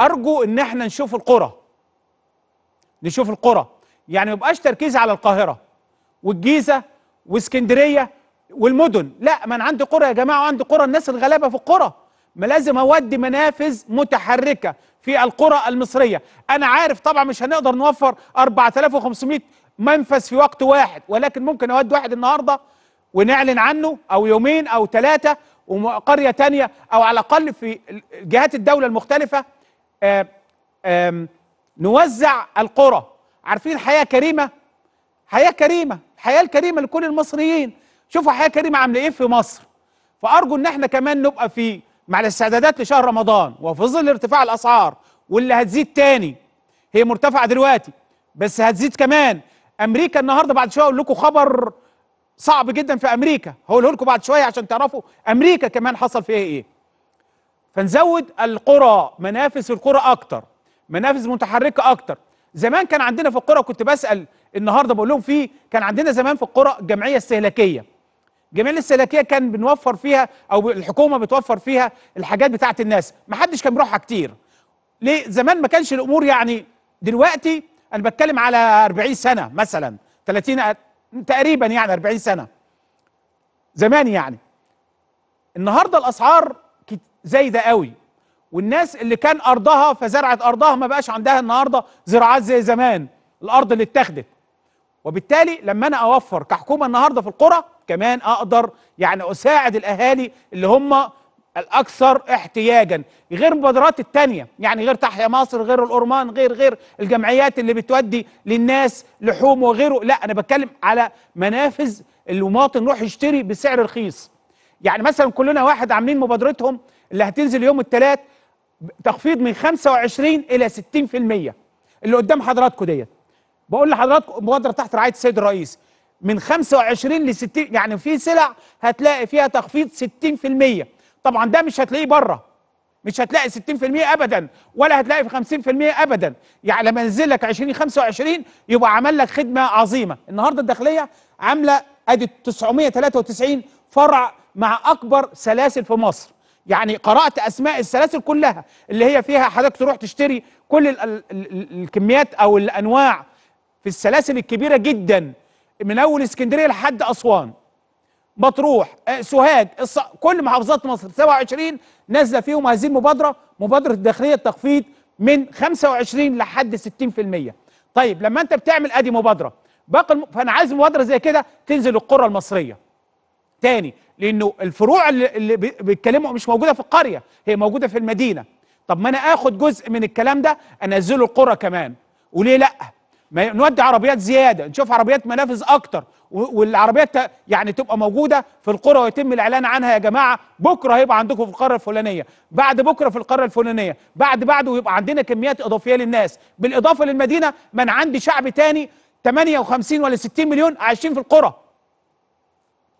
ارجو ان احنا نشوف القرى نشوف القرى يعني ما يبقاش تركيز على القاهره والجيزه واسكندريه والمدن لا ما انا عندي قرى يا جماعه وعندي قرى الناس الغلابه في القرى ما لازم اودي منافذ متحركه في القرى المصريه انا عارف طبعا مش هنقدر نوفر 4500 منفذ في وقت واحد ولكن ممكن اودي واحد النهارده ونعلن عنه او يومين او ثلاثه وقريه ثانيه او على الاقل في جهات الدوله المختلفه آه، نوزع القرى عارفين حياه كريمه حياه كريمه الحياه الكريمه لكل المصريين شوفوا حياه كريمه عامله ايه في مصر فارجو ان احنا كمان نبقى في مع الاستعدادات لشهر رمضان وفي ظل ارتفاع الاسعار واللي هتزيد تاني هي مرتفعه دلوقتي بس هتزيد كمان امريكا النهارده بعد شويه اقول لكم خبر صعب جدا في امريكا هقوله لكم بعد شويه عشان تعرفوا امريكا كمان حصل فيها ايه فنزود القرى منافس القرى اكتر منافس متحركه اكتر زمان كان عندنا في القرى كنت بسال النهارده بقول لهم في كان عندنا زمان في القرى جمعيه استهلاكيه الجمعيه الاستهلاكيه كان بنوفر فيها او الحكومه بتوفر فيها الحاجات بتاعه الناس ما حدش كان بيروحها كتير ليه زمان ما كانش الامور يعني دلوقتي انا بتكلم على 40 سنه مثلا 30 تقريبا يعني 40 سنه زمان يعني النهارده الاسعار زايده قوي والناس اللي كان ارضها فزرعت ارضها ما بقاش عندها النهارده زراعات زي زمان الارض اللي اتاخدت وبالتالي لما انا اوفر كحكومه النهارده في القرى كمان اقدر يعني اساعد الاهالي اللي هم الاكثر احتياجا غير المبادرات التانية يعني غير تحيا مصر غير الأرمان غير غير الجمعيات اللي بتودي للناس لحوم وغيره لا أنا بتكلم على منافذ المواطن يروح يشتري بسعر رخيص يعني مثلا كلنا واحد عاملين مبادرتهم اللي هتنزل يوم الثلاث تخفيض من 25 الى 60% اللي قدام حضراتكم ديت بقول لحضراتكم مبادره تحت رعايه السيد الرئيس من 25 ل 60 يعني في سلع هتلاقي فيها تخفيض 60% طبعا ده مش هتلاقيه بره مش هتلاقي 60% ابدا ولا هتلاقي في 50% ابدا يعني لما ينزل لك 20 25 يبقى عمل لك خدمه عظيمه النهارده الداخليه عامله ادي 993 فرع مع اكبر سلاسل في مصر يعني قرات اسماء السلاسل كلها اللي هي فيها حضرتك تروح تشتري كل ال ال الكميات او الانواع في السلاسل الكبيره جدا من اول اسكندريه لحد اسوان مطروح سوهاج الص... كل محافظات مصر 27 نازله فيهم هذه المبادره مبادره الداخليه التخفيض من 25 لحد 60% طيب لما انت بتعمل ادي مبادره باقي الم... فانا عايز مبادره زي كده تنزل القرى المصريه تاني لانه الفروع اللي بيتكلموا مش موجوده في القريه هي موجوده في المدينه طب ما انا اخد جزء من الكلام ده انزله القرى كمان وليه لا ما نودي عربيات زياده نشوف عربيات منافذ اكتر والعربيات يعني تبقى موجوده في القرى ويتم الاعلان عنها يا جماعه بكره هيبقى عندكم في القاره الفلانيه بعد بكره في القاره الفلانيه بعد بعده ويبقى عندنا كميات اضافيه للناس بالاضافه للمدينه ما انا عندي شعب تاني 58 ولا 60 مليون عايشين في القرى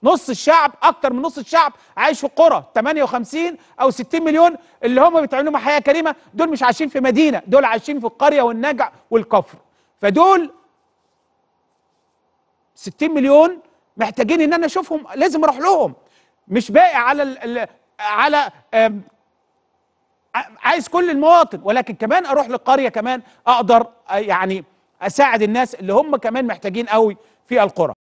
نص الشعب اكتر من نص الشعب عايش في قرى 58 او 60 مليون اللي هم بيتعاملوا مع حياه كريمه دول مش عايشين في مدينه دول عايشين في القريه والنجع والكفر فدول 60 مليون محتاجين ان انا اشوفهم لازم اروح لهم مش باقي على الـ على عايز كل المواطن ولكن كمان اروح للقريه كمان اقدر آه، يعني اساعد الناس اللي هم كمان محتاجين قوي في القرى